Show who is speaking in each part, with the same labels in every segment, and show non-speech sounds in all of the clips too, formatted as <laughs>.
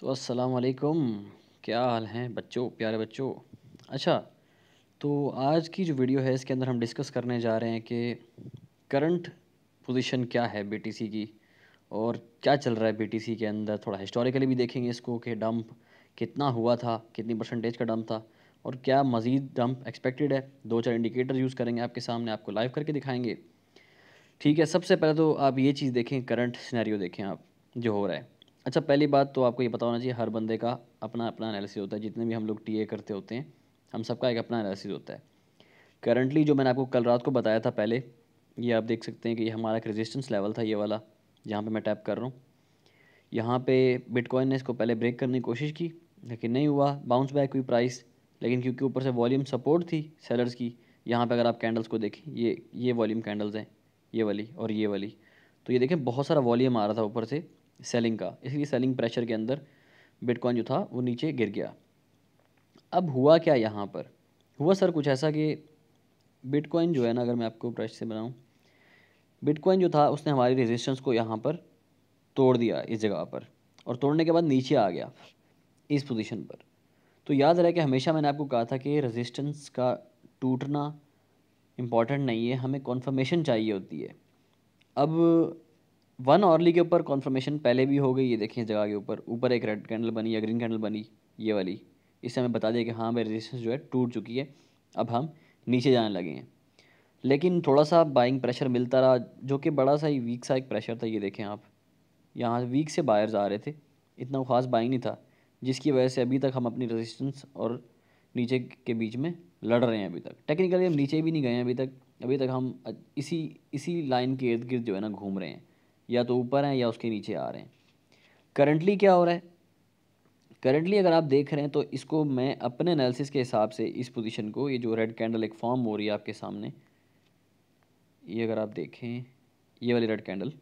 Speaker 1: तो अस्सलाम वालेकुम क्या हाल हैं बच्चों प्यारे बच्चों अच्छा तो आज की जो वीडियो है इसके अंदर हम डिस्कस करने जा रहे हैं कि करंट पोजीशन क्या है बीटीसी की और क्या चल रहा है बीटीसी के अंदर थोड़ा हिस्टोरिकली भी देखेंगे इसको कि डंप कितना हुआ था कितनी परसेंटेज का डंप था और क्या मज़ीद डंप एक्सपेक्टेड है दो चार इंडिकेटर यूज़ करेंगे आपके सामने आपको लाइव करके दिखाएंगे ठीक है सबसे पहले तो आप ये चीज़ देखें करंट सिनेरियो देखें आप जो हो रहा है अच्छा पहली बात तो आपको ये पता होना चाहिए हर बंदे का अपना अपना एनालिसिस होता है जितने भी हम लोग टीए करते होते हैं हम सबका एक अपना एनालिसिस होता है करंटली जो मैंने आपको कल रात को बताया था पहले ये आप देख सकते हैं कि ये हमारा एक रेजिस्टेंस लेवल था ये वाला जहाँ पे मैं टैप कर रहा हूँ यहाँ पे बिटकॉइन ने इसको पहले ब्रेक करने की कोशिश की लेकिन नहीं हुआ बाउंस बैक हुई प्राइस लेकिन क्योंकि ऊपर से वॉल्यूम सपोर्ट थी सेलर्स की यहाँ पे अगर आप कैंडल्स को देखें ये ये वॉल्यूम कैंडल्स हैं ये वाली और ये वाली तो ये देखें बहुत सारा वॉल्यूम आ रहा था ऊपर से सेलिंग का इसलिए सेलिंग प्रेशर के अंदर बिटकॉइन जो था वो नीचे गिर गया अब हुआ क्या यहाँ पर हुआ सर कुछ ऐसा कि बिटकॉइन जो है ना अगर मैं आपको ब्रश से बनाऊँ बिटकॉइन जो था उसने हमारी रेजिस्टेंस को यहाँ पर तोड़ दिया इस जगह पर और तोड़ने के बाद नीचे आ गया इस पोजीशन पर तो याद रहे कि हमेशा मैंने आपको कहा था कि रेजिस्टेंस का टूटना इम्पॉर्टेंट नहीं है हमें कॉन्फर्मेशन चाहिए होती है अब वन ऑर्ली के ऊपर कॉन्फर्मेशन पहले भी हो गई ये देखें जगह के ऊपर ऊपर एक रेड कैंडल बनी या ग्रीन कैंडल बनी ये वाली इससे हमें बता दिया कि हाँ मेरी रेजिस्टेंस जो है टूट चुकी है अब हम नीचे जाने लगे हैं लेकिन थोड़ा सा बाइंग प्रेशर मिलता रहा जो कि बड़ा सा ही वीक सा एक प्रेशर था ये देखें आप यहाँ वीक से बायर्स आ रहे थे इतना ख़ास बाइंग नहीं था जिसकी वजह से अभी तक हम अपनी रेजिस्टेंस और नीचे के बीच में लड़ रहे हैं अभी तक टेक्निकली हम नीचे भी नहीं गए हैं अभी तक अभी तक हम इसी इसी लाइन के इर्द गिर्द जो है ना घूम रहे हैं या तो ऊपर हैं या उसके नीचे आ रहे हैं करंटली क्या हो रहा है करंटली अगर आप देख रहे हैं तो इसको मैं अपने एनालिसिस के हिसाब से इस पोजीशन को ये जो रेड कैंडल एक फॉर्म हो रही है आपके सामने ये अगर आप देखें ये वाली रेड कैंडल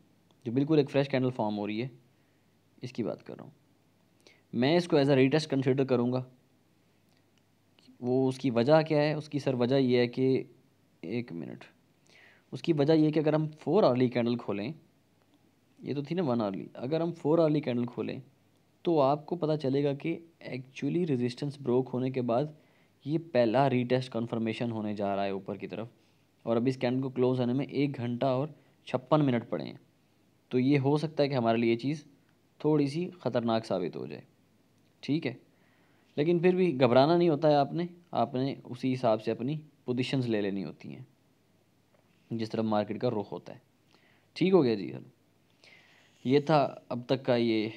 Speaker 1: जो बिल्कुल एक फ्रेश कैंडल फॉर्म हो रही है इसकी बात कर रहा हूँ मैं इसको एज अ रीटेस्ट कंसिडर करूँगा वो उसकी वजह क्या है उसकी सर वजह यह है कि एक मिनट उसकी वजह यह है कि अगर हम फोर आर्ली कैंडल खोलें ये तो थी ना वन आर्ली अगर हम फोर आर्ली कैंडल खोलें तो आपको पता चलेगा कि एक्चुअली रेजिस्टेंस ब्रोक होने के बाद ये पहला रीटेस्ट कन्फर्मेशन होने जा रहा है ऊपर की तरफ और अभी इस कैंडल को क्लोज़ होने में एक घंटा और छप्पन मिनट पड़े हैं तो ये हो सकता है कि हमारे लिए ये चीज़ थोड़ी सी ख़तरनाक साबित हो जाए ठीक है लेकिन फिर भी घबराना नहीं होता है आपने आपने उसी हिसाब से अपनी पोजिशन ले लेनी होती हैं जिस तरह मार्केट का रुख होता है ठीक हो गया जी सर ये था अब तक का ये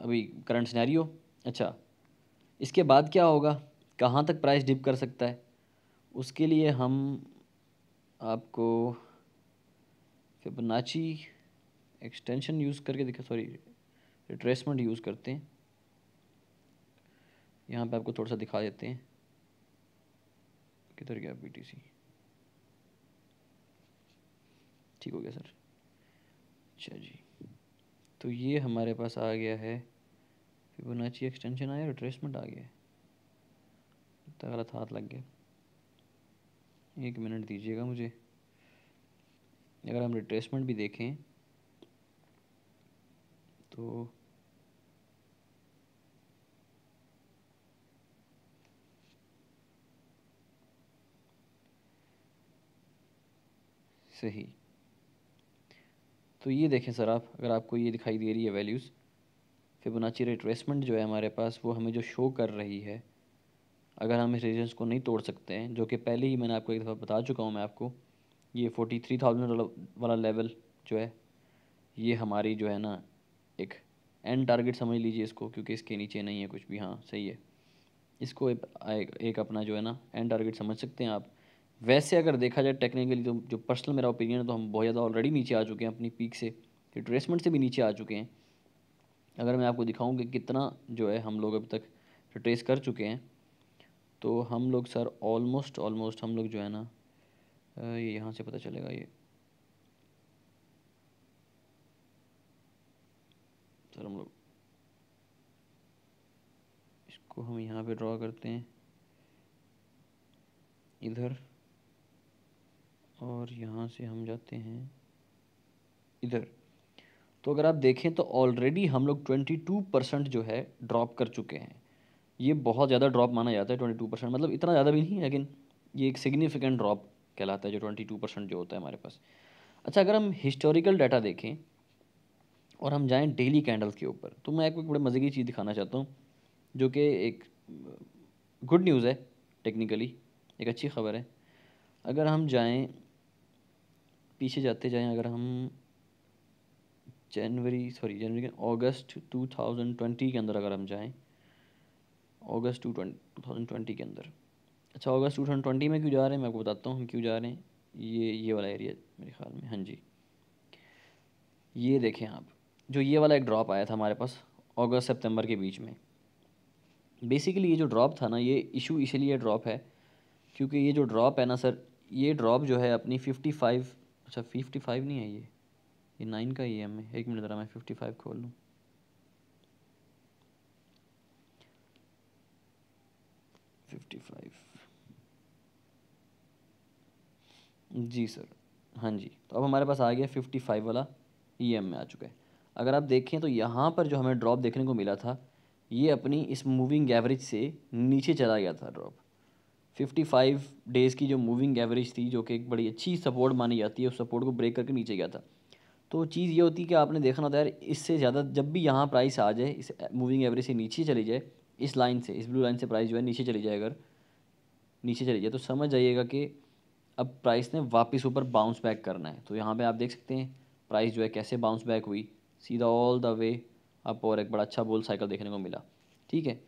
Speaker 1: अभी करंट सिनेरियो अच्छा इसके बाद क्या होगा कहाँ तक प्राइस डिप कर सकता है उसके लिए हम आपको फिबनाची एक्सटेंशन यूज़ करके दिखा सॉरी रिट्रेसमेंट यूज़ करते हैं यहाँ पे आपको थोड़ा सा दिखा देते हैं किधर गया सी ठीक हो गया सर अच्छा जी तो ये हमारे पास आ गया है फिबोनाची एक्सटेंशन आया रिट्रेसमेंट आ गया तो गलत हाथ लग गया एक मिनट दीजिएगा मुझे अगर हम रिट्रेसमेंट भी देखें तो सही तो ये देखें सर आप अगर आपको ये दिखाई दे रही है वैल्यूज़ फिबोनाची रिट्रेसमेंट जो है हमारे पास वो हमें जो शो कर रही है अगर हम इस रेजिस्टेंस को नहीं तोड़ सकते हैं जो कि पहले ही मैंने आपको एक दफ़ा बता चुका हूँ मैं आपको ये फोर्टी थ्री थाउजेंड वाला लेवल जो है ये हमारी जो है ना एक एंड टारगेट समझ लीजिए इसको क्योंकि इसके नीचे नहीं है कुछ भी हाँ सही है इसको एक, एक अपना जो है ना एंड टारगेट समझ सकते हैं आप वैसे अगर देखा जाए टेक्निकली तो जो पर्सनल मेरा ओपिनियन है तो हम बहुत ज़्यादा ऑलरेडी नीचे आ चुके हैं अपनी पीक से रिट्रेसमेंट से भी नीचे आ चुके हैं अगर मैं आपको दिखाऊँ कि कितना जो है हम लोग अभी तक रिट्रेस कर चुके हैं तो हम लोग सर ऑलमोस्ट ऑलमोस्ट हम लोग जो है ना ये यहाँ से पता चलेगा ये सर हम लोग इसको हम यहाँ पे ड्रॉ करते हैं इधर और यहाँ से हम जाते हैं इधर तो अगर आप देखें तो ऑलरेडी हम लोग ट्वेंटी टू परसेंट जो है ड्रॉप कर चुके हैं ये बहुत ज़्यादा ड्रॉप माना जाता है ट्वेंटी टू परसेंट मतलब इतना ज़्यादा भी नहीं है लेकिन ये एक सिग्निफिकेंट ड्रॉप कहलाता है जो ट्वेंटी टू परसेंट जो होता है हमारे पास अच्छा अगर हम हिस्टोरिकल डाटा देखें और हम जाएँ डेली कैंडल्स के ऊपर तो मैं एक बड़े मज़े की चीज़ दिखाना चाहता हूँ जो कि एक गुड न्यूज़ है टेक्निकली एक अच्छी खबर है अगर हम जाएँ पीछे जाते जाएं अगर हम जनवरी सॉरी जनवरी के अगस्त ट्वेंटी के अंदर अगर हम जाएं अगस्त टू थाउजेंड ट्वेंटी के अंदर अच्छा अगस्त टू थाउजेंड ट्वेंटी में क्यों जा रहे हैं मैं आपको बताता हूँ हम क्यों जा रहे हैं ये ये वाला एरिया मेरे ख्याल में हाँ जी ये देखें आप जो ये वाला एक ड्रॉप आया था हमारे पास अगस्त सितंबर के बीच में बेसिकली ये जो ड्रॉप था ना ये इशू इसलिए ड्रॉप है क्योंकि ये जो ड्रॉप है ना सर ये ड्रॉप जो है अपनी फिफ्टी फाइव अच्छा फिफ्टी फाइव नहीं है ये ये नाइन का ही है एक मिनट ज़रा मैं फिफ्टी फाइव खोल लूँ फिफ्टी फाइव जी सर हाँ जी तो अब हमारे पास आ गया फिफ्टी फाइव वाला ई e एम में आ चुका है अगर आप देखें तो यहाँ पर जो हमें ड्रॉप देखने को मिला था ये अपनी इस मूविंग एवरेज से नीचे चला गया था ड्रॉप 55 डेज़ की जो मूविंग एवरेज थी जो कि एक बड़ी अच्छी सपोर्ट मानी जाती है उस सपोर्ट को ब्रेक करके नीचे गया था तो चीज़ ये होती है कि आपने देखना होता है यार इससे ज़्यादा जब भी यहाँ प्राइस आ जाए इस मूविंग एवरेज से नीचे चली जाए इस लाइन से इस ब्लू लाइन से प्राइस जो है नीचे चली जाए अगर नीचे चली जाए तो समझ जाइएगा कि अब प्राइस ने वापस ऊपर बाउंस बैक करना है तो यहाँ पर आप देख सकते हैं प्राइस जो है कैसे बाउंस बैक हुई सीधा ऑल द वे अप और एक बड़ा अच्छा बोल साइकिल देखने को मिला ठीक है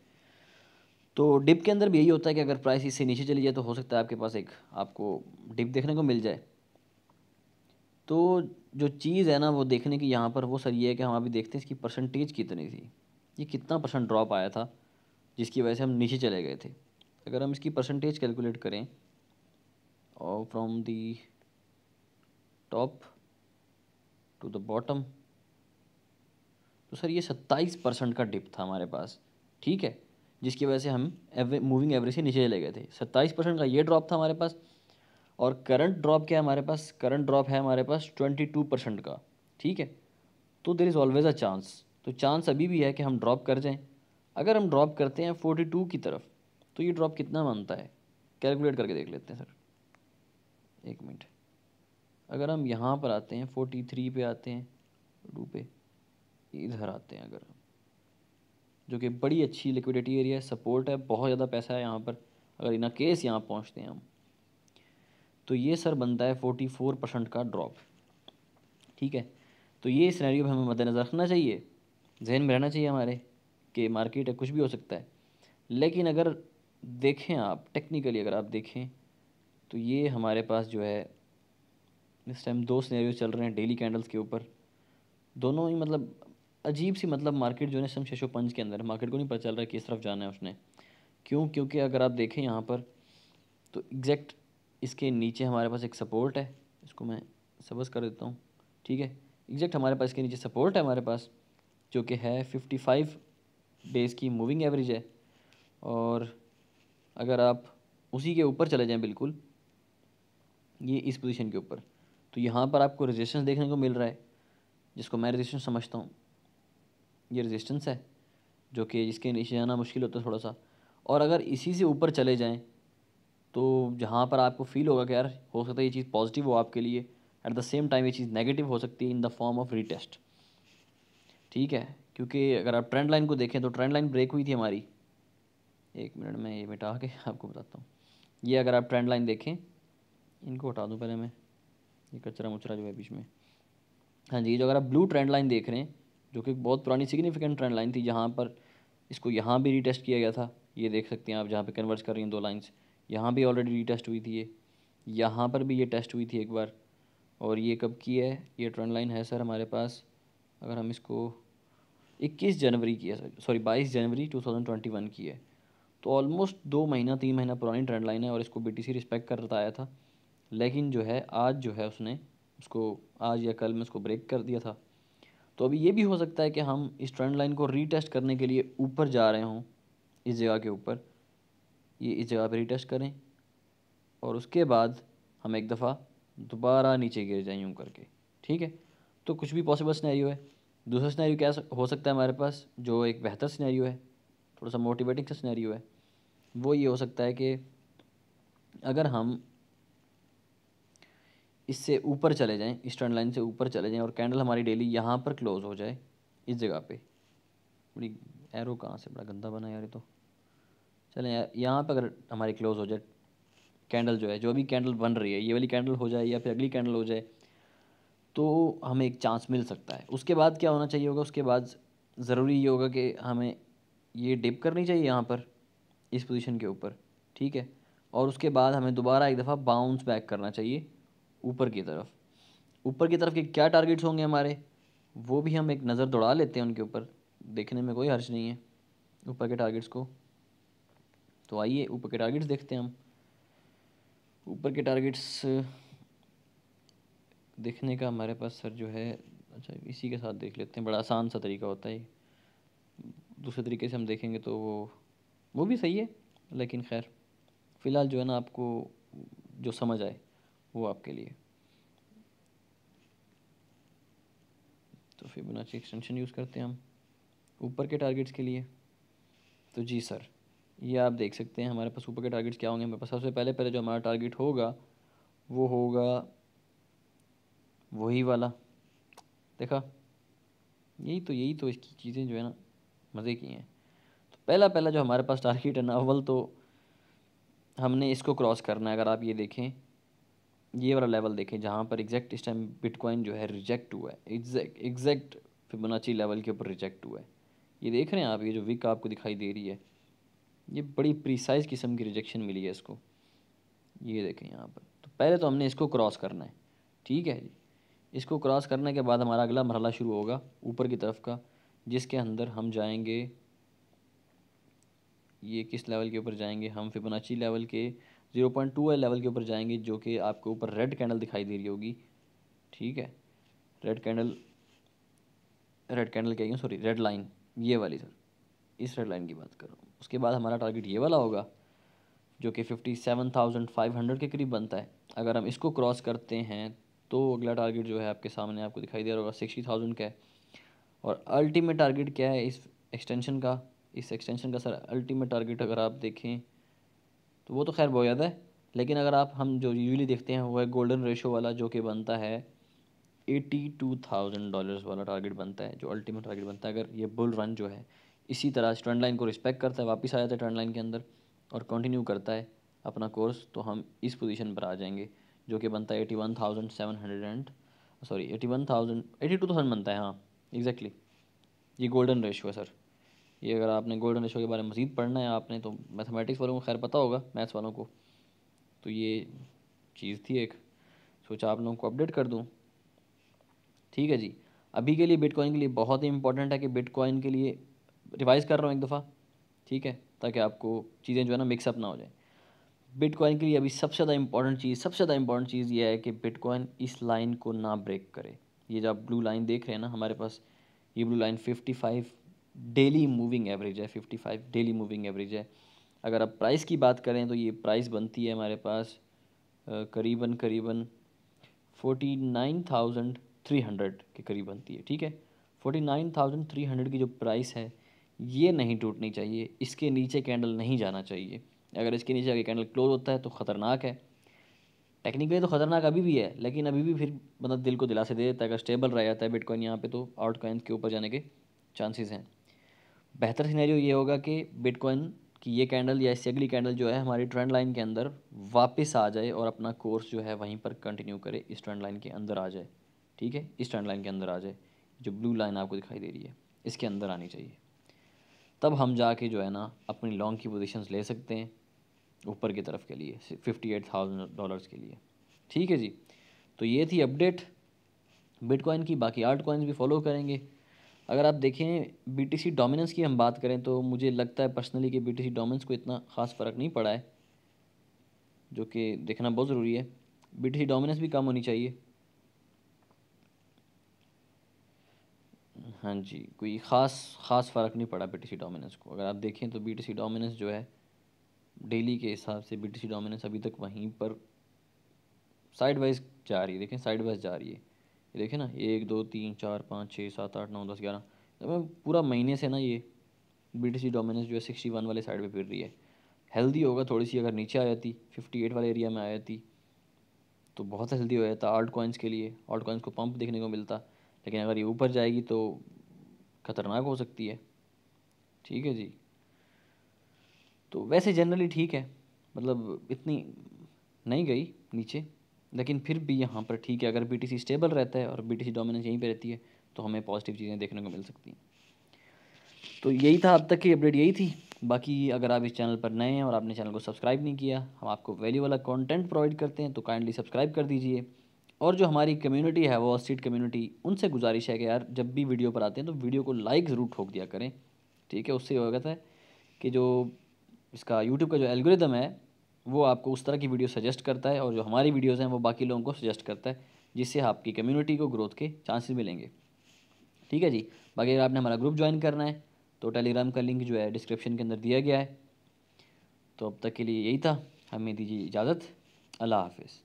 Speaker 1: तो डिप के अंदर भी यही होता है कि अगर प्राइस इससे नीचे चली जाए तो हो सकता है आपके पास एक आपको डिप देखने को मिल जाए तो जो चीज़ है ना वो देखने की यहाँ पर वो सर ये है कि हम अभी देखते हैं इसकी परसेंटेज कितनी थी ये कितना परसेंट ड्रॉप आया था जिसकी वजह से हम नीचे चले गए थे अगर हम इसकी परसेंटेज कैलकुलेट करें और from the top to the bottom तो सर ये सत्ताईस परसेंट का डिप था हमारे पास ठीक है जिसकी वजह से हम मूविंग एवरेज से नीचे चले गए थे सत्ताईस परसेंट का ये ड्रॉप था हमारे पास और करंट ड्रॉप क्या है हमारे पास करंट ड्रॉप है हमारे पास ट्वेंटी टू परसेंट का ठीक है तो there is always a chance तो चांस अभी भी है कि हम ड्रॉप कर जाएं अगर हम ड्रॉप करते हैं फोर्टी टू की तरफ तो ये ड्रॉप कितना मानता है कैलकुलेट करके देख लेते हैं सर एक मिनट अगर हम यहाँ पर आते हैं फोर्टी थ्री पे आते हैं टू पे इधर आते हैं अगर जो कि बड़ी अच्छी लिक्विडिटी एरिया है सपोर्ट है बहुत ज़्यादा पैसा है यहाँ पर अगर इना केस यहाँ पहुँचते हैं हम तो ये सर बनता है फोर्टी फोर परसेंट का ड्रॉप ठीक है तो ये सिनेरियो हमें मद्देनज़र रखना चाहिए जहन में रहना चाहिए हमारे कि मार्केट है कुछ भी हो सकता है लेकिन अगर देखें आप टेक्निकली अगर आप देखें तो ये हमारे पास जो है इस टाइम दो सिनेरियो चल रहे हैं डेली कैंडल्स के ऊपर दोनों ही मतलब अजीब सी मतलब मार्केट जो है शमशेषो पंच के अंदर मार्केट को नहीं पता चल रहा है किस तरफ जाना है उसने क्यों क्योंकि अगर आप देखें यहाँ पर तो एग्जैक्ट इसके नीचे हमारे पास एक सपोर्ट है इसको मैं सबस कर देता हूँ ठीक है एग्जैक्ट हमारे पास इसके नीचे सपोर्ट है हमारे पास जो कि है फिफ्टी फाइव डेज़ की मूविंग एवरेज है और अगर आप उसी के ऊपर चले जाएं बिल्कुल ये इस पोजीशन के ऊपर तो यहाँ पर आपको रजिस्टेंस देखने को मिल रहा है जिसको मैं रजिस्टेंस समझता हूँ ये रेजिस्टेंस है जो कि जिसके नीचे जाना मुश्किल होता है थोड़ा सा और अगर इसी से ऊपर चले जाएँ तो जहाँ पर आपको फील होगा कि यार हो सकता है ये चीज़ पॉजिटिव हो आपके लिए एट द सेम टाइम ये चीज़ नेगेटिव हो सकती है in the form of retest ठीक है क्योंकि अगर आप ट्रेंड लाइन को देखें तो ट्रेंड लाइन ब्रेक हुई थी हमारी एक मिनट में ये मिटा के <laughs> आपको बताता हूँ ये अगर आप ट्रेंड लाइन देखें इनको हटा दूँ पहले मैं ये कचरा मुचरा जो है बीच में हाँ जी जो अगर आप ब्लू ट्रेंड लाइन देख रहे हैं जो कि बहुत पुरानी सिग्निफिकेंट ट्रेंड लाइन थी जहाँ पर इसको यहाँ भी रीटेस्ट किया गया था ये देख सकते हैं आप जहाँ पे कन्वर्स कर रही हैं दो लाइंस यहाँ भी ऑलरेडी रीटेस्ट हुई थी ये यहाँ पर भी ये टेस्ट हुई थी एक बार और ये कब की है ये ट्रेंड लाइन है सर हमारे पास अगर हम इसको 21 जनवरी की है सर सॉरी 22 जनवरी 2021 की है तो ऑलमोस्ट दो महीना तीन महीना पुरानी ट्रेंड लाइन है और इसको बी रिस्पेक्ट करता आया था लेकिन जो है आज जो है उसने उसको आज या कल में उसको ब्रेक कर दिया था तो अभी ये भी हो सकता है कि हम इस ट्रेंड लाइन को रीटेस्ट करने के लिए ऊपर जा रहे हों इस जगह के ऊपर ये इस जगह पर रीटेस्ट करें और उसके बाद हम एक दफ़ा दोबारा नीचे गिर जाए यूँ करके ठीक है तो कुछ भी पॉसिबल स्नैरियो है दूसरा स्नैरियो क्या हो सकता है हमारे पास जो एक बेहतर स्नैरियो है थोड़ा सा मोटिवेटिंग सा स्नैरियो है वो ये हो सकता है कि अगर हम इससे ऊपर चले जाएं ट्रेंड लाइन से ऊपर चले जाएं और कैंडल हमारी डेली यहाँ पर क्लोज़ हो जाए इस जगह पे बड़ी एरो कहाँ से बड़ा गंदा बना यार ये तो चलें यार यहाँ पर अगर हमारी क्लोज़ हो जाए कैंडल जो है जो भी कैंडल बन रही है ये वाली कैंडल हो जाए या फिर अगली कैंडल हो जाए तो हमें एक चांस मिल सकता है उसके बाद क्या होना चाहिए होगा उसके बाद ज़रूरी ये होगा कि हमें ये डिप करनी चाहिए यहाँ पर इस पोजीशन के ऊपर ठीक है और उसके बाद हमें दोबारा एक दफ़ा बाउंस बैक करना चाहिए ऊपर की तरफ ऊपर की तरफ के क्या टारगेट्स होंगे हमारे वो भी हम एक नज़र दौड़ा लेते हैं उनके ऊपर देखने में कोई हर्ज नहीं है ऊपर के टारगेट्स को तो आइए ऊपर के टारगेट्स देखते हैं हम ऊपर के टारगेट्स देखने का हमारे पास सर जो है अच्छा इसी के साथ देख लेते हैं बड़ा आसान सा तरीका होता है दूसरे तरीके से हम देखेंगे तो वो वो भी सही है लेकिन खैर फ़िलहाल जो है ना आपको जो समझ आए वो आपके लिए तो फिर ची एक्सटेंशन यूज़ करते हैं हम ऊपर के टारगेट्स के लिए तो जी सर ये आप देख सकते हैं हमारे पास ऊपर के टारगेट्स क्या होंगे हमारे पास सबसे पहले पहले जो हमारा टारगेट होगा वो होगा वही वाला देखा यही तो यही तो इसकी चीज़ें जो है ना मज़े की हैं तो पहला पहला जो हमारे पास टारगेट है ना अव्वल तो हमने इसको क्रॉस करना है अगर आप ये देखें ये वाला लेवल देखें जहाँ पर एग्जैक्ट इस टाइम बिटकॉइन जो है रिजेक्ट हुआ है एग्जैक्ट फिबोनाची लेवल के ऊपर रिजेक्ट हुआ है ये देख रहे हैं आप ये जो विक आपको दिखाई दे रही है ये बड़ी प्रिसाइज किस्म की रिजेक्शन मिली है इसको ये देखें यहाँ पर तो पहले तो हमने इसको क्रॉस करना है ठीक है जी इसको क्रॉस करने के बाद हमारा अगला मरला शुरू होगा ऊपर की तरफ का जिसके अंदर हम जाएंगे ये किस लेवल के ऊपर जाएंगे हम फिबोनाची लेवल के जीरो पॉइंट टू वाले लेवल के ऊपर जाएंगे जो कि आपके ऊपर रेड कैंडल दिखाई दे रही होगी ठीक है रेड कैंडल रेड कैंडल कहेंगे सॉरी रेड लाइन ये वाली सर इस रेड लाइन की बात कर रहा हूँ उसके बाद हमारा टारगेट ये वाला होगा जो कि fifty seven thousand five hundred के करीब बनता है अगर हम इसको क्रॉस करते हैं तो अगला टारगेट जो है आपके सामने आपको दिखाई दे रहा होगा सिक्सटी थाउजेंड का है और अल्टीमेट टारगेट क्या है इस एक्सटेंशन का इस एक्सटेंशन का सर अल्टीमेट टारगेट अगर आप देखें तो वो तो खैर बहुत ज़्यादा है लेकिन अगर आप हम जो यूजली देखते हैं वो है गोल्डन रेशो वाला जो कि बनता है एटी टू थाउजेंड डॉलर्स वाला टारगेट बनता है जो अल्टीमेट टारगेट बनता है अगर ये बुल रन जो है इसी तरह ट्रेंड लाइन को रिस्पेक्ट करता है वापस आ जाता है ट्रेंड लाइन के अंदर और कंटिन्यू करता है अपना कोर्स तो हम इस पोजीशन पर आ जाएंगे जो कि बनता है eighty one thousand seven hundred and sorry eighty one thousand eighty two thousand बनता है हाँ एग्जैक्टली exactly. ये गोल्डन रेशो है सर ये अगर आपने गोल्डन रेशो के बारे में मज़ीद पढ़ना है आपने तो मैथमेटिक्स वालों को खैर पता होगा मैथ्स वालों को तो ये चीज़ थी एक सोचा आप लोगों को अपडेट कर दूँ ठीक है जी अभी के लिए बिटकॉइन के लिए बहुत ही इंपॉर्टेंट है कि बिटकॉइन के लिए रिवाइज़ कर रहा हूँ एक दफ़ा ठीक है ताकि आपको चीज़ें जो है ना मिक्सअप ना हो जाए बिटकॉइन के लिए अभी सबसे ज़्यादा इंपॉर्टेंट चीज़ सबसे ज़्यादा इंपॉर्टेंट चीज़ ये है कि बिटकॉइन इस लाइन को ना ब्रेक करे ये जो आप ब्लू लाइन देख रहे हैं ना हमारे पास ये blue line fifty five daily moving average है fifty five daily moving average है अगर आप प्राइस की बात करें तो ये प्राइस बनती है हमारे पास करीबन करीबन हंड्रेड के करीब बनती है ठीक है नाइन थाउजेंड थ्री हंड्रेड की जो प्राइस है ये नहीं टूटनी चाहिए इसके नीचे कैंडल नहीं जाना चाहिए अगर इसके नीचे अगर कैंडल क्लोज होता है तो ख़तरनाक है टेक्निकली तो ख़तरनाक अभी भी है लेकिन अभी भी फिर मतलब दिल को दिलासे दे देता है अगर स्टेबल रह जाता है बिटकॉइन यहाँ पे तो आउट कॉइन के ऊपर जाने के चांसेस हैं बेहतर सिनेरियो ये होगा कि बिटकॉइन कि ये कैंडल या इससे अगली कैंडल जो है हमारी ट्रेंड लाइन के अंदर वापस आ जाए और अपना कोर्स जो है वहीं पर कंटिन्यू करे इस ट्रेंड लाइन के अंदर आ जाए ठीक है इस ट्रेंड लाइन के अंदर आ जाए जो ब्लू लाइन आपको दिखाई दे रही है इसके अंदर आनी चाहिए तब हम जाके जो है ना अपनी लॉन्ग की पोजिशन ले सकते हैं ऊपर की तरफ के लिए फिफ्टी एट थाउजेंड डॉलर्स के लिए ठीक है जी तो ये थी अपडेट बिटकॉइन की बाकी आर्ट कॉइन्स भी फॉलो करेंगे अगर आप देखें सी डोमिनेंस की हम बात करें तो मुझे लगता है पर्सनली कि सी डोमिनेंस को इतना खास फ़र्क नहीं पड़ा है जो कि देखना बहुत ज़रूरी है सी डोमिनेंस भी कम होनी चाहिए हाँ जी कोई ख़ास ख़ास फ़र्क नहीं पड़ा सी डोमिनेंस को अगर आप देखें तो सी डोमिनेंस जो है डेली के हिसाब से सी डोमिनेंस अभी तक वहीं पर साइड वाइज जा रही है देखें साइड वाइज जा रही है ये ना एक दो तीन चार पाँच छः सात आठ नौ दस ग्यारह तो पूरा महीने से ना ये ब्रिटिश डोमिनेंस जो है सिक्सटी वन वाले साइड पे फिर रही है हेल्दी होगा थोड़ी सी अगर नीचे आ जाती फिफ्टी एट वाले एरिया में आ जाती तो बहुत हेल्दी हो जाता आर्ट कॉइन्स के लिए आर्ट कॉइन्स को पंप देखने को मिलता लेकिन अगर ये ऊपर जाएगी तो ख़तरनाक हो सकती है ठीक है जी तो वैसे जनरली ठीक है मतलब इतनी नहीं गई नीचे लेकिन फिर भी यहाँ पर ठीक है अगर बी स्टेबल रहता है और बी टी यहीं पर रहती है तो हमें पॉजिटिव चीज़ें देखने को मिल सकती हैं तो यही था अब तक की अपडेट यही थी बाकी अगर आप इस चैनल पर नए हैं और आपने चैनल को सब्सक्राइब नहीं किया हम आपको वैल्यू वाला कंटेंट प्रोवाइड करते हैं तो काइंडली सब्सक्राइब कर दीजिए और जो हमारी कम्युनिटी है वो स्ट्रीट कम्युनिटी उनसे गुजारिश है कि यार जब भी वीडियो पर आते हैं तो वीडियो को लाइक ज़रूर ठोक दिया करें ठीक है उससे होगा था कि जो इसका यूट्यूब का जो एलगोरिदम है वो आपको उस तरह की वीडियो सजेस्ट करता है और जो हमारी वीडियोज़ हैं वो बाकी लोगों को सजेस्ट करता है जिससे आपकी कम्युनिटी को ग्रोथ के चांसेस मिलेंगे ठीक है जी बाकी अगर आपने हमारा ग्रुप ज्वाइन करना है तो टेलीग्राम का लिंक जो है डिस्क्रिप्शन के अंदर दिया गया है तो अब तक के लिए यही था हमें दीजिए इजाज़त अल्लाह हाफिज़